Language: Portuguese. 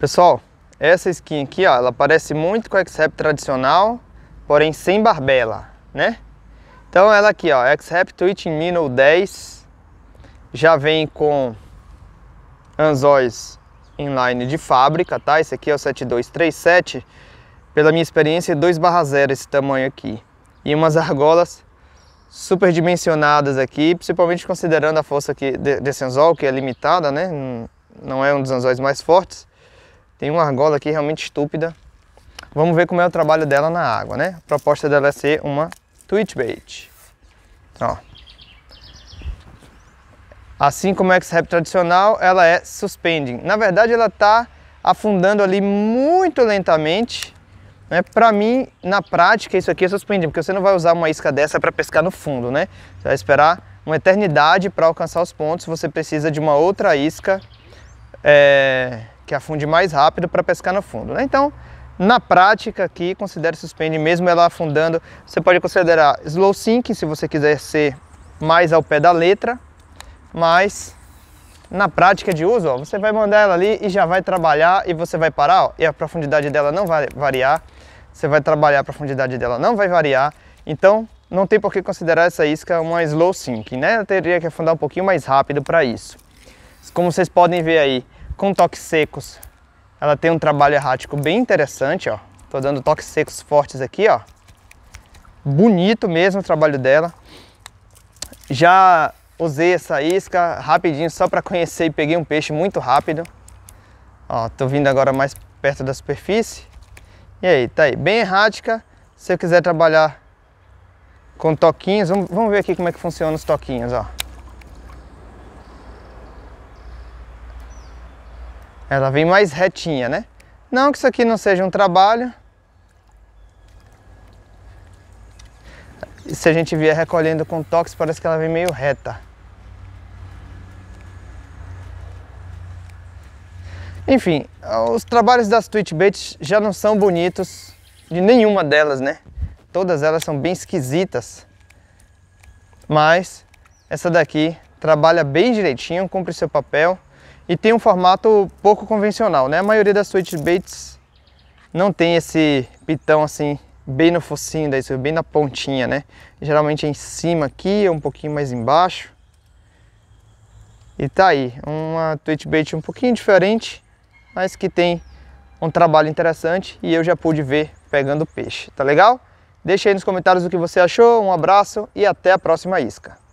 Pessoal, essa skin aqui, ó, ela parece muito com a X-Rap tradicional, porém sem barbela, né? Então ela aqui, ó, X-Rap Twitch Mino 10, já vem com anzóis inline de fábrica, tá? Esse aqui é o 7237, pela minha experiência, 2/0 esse tamanho aqui. E umas argolas superdimensionadas aqui, principalmente considerando a força aqui desse anzol, que é limitada, né? Não é um dos anzóis mais fortes. Tem uma argola aqui realmente estúpida. Vamos ver como é o trabalho dela na água, né? A proposta dela é ser uma twitch bait. Ó. Assim como a X-Rap tradicional, ela é suspending. Na verdade, ela está afundando ali muito lentamente. Né? Para mim, na prática, isso aqui é suspending, porque você não vai usar uma isca dessa para pescar no fundo, né? Você vai esperar uma eternidade para alcançar os pontos. Você precisa de uma outra isca é, que afunde mais rápido para pescar no fundo. Né? Então, na prática aqui, considere suspende, mesmo ela afundando. Você pode considerar slow sinking, se você quiser ser mais ao pé da letra, mas na prática de uso, ó, você vai mandar ela ali e já vai trabalhar e você vai parar, ó, e a profundidade dela não vai variar, você vai trabalhar a profundidade dela não vai variar, então não tem por que considerar essa isca uma slow sink, né? teria que afundar um pouquinho mais rápido para isso. Como vocês podem ver aí, com toques secos, ela tem um trabalho errático bem interessante, ó. Tô dando toques secos fortes aqui, ó. Bonito mesmo o trabalho dela. Já usei essa isca rapidinho só para conhecer e peguei um peixe muito rápido. Ó, tô vindo agora mais perto da superfície. E aí, tá aí, bem errática. Se eu quiser trabalhar com toquinhos, vamos, vamos ver aqui como é que funciona os toquinhos, ó. Ela vem mais retinha, né? Não que isso aqui não seja um trabalho. Se a gente vier recolhendo com toques, parece que ela vem meio reta. Enfim, os trabalhos das Twitchbaits já não são bonitos de nenhuma delas, né? Todas elas são bem esquisitas. Mas essa daqui trabalha bem direitinho, cumpre seu papel e tem um formato pouco convencional, né? A maioria das baits não tem esse pitão assim bem no focinho da é bem na pontinha, né? Geralmente é em cima aqui, é um pouquinho mais embaixo. E tá aí, uma tweetbait um pouquinho diferente, mas que tem um trabalho interessante e eu já pude ver pegando peixe, tá legal? Deixa aí nos comentários o que você achou, um abraço e até a próxima isca.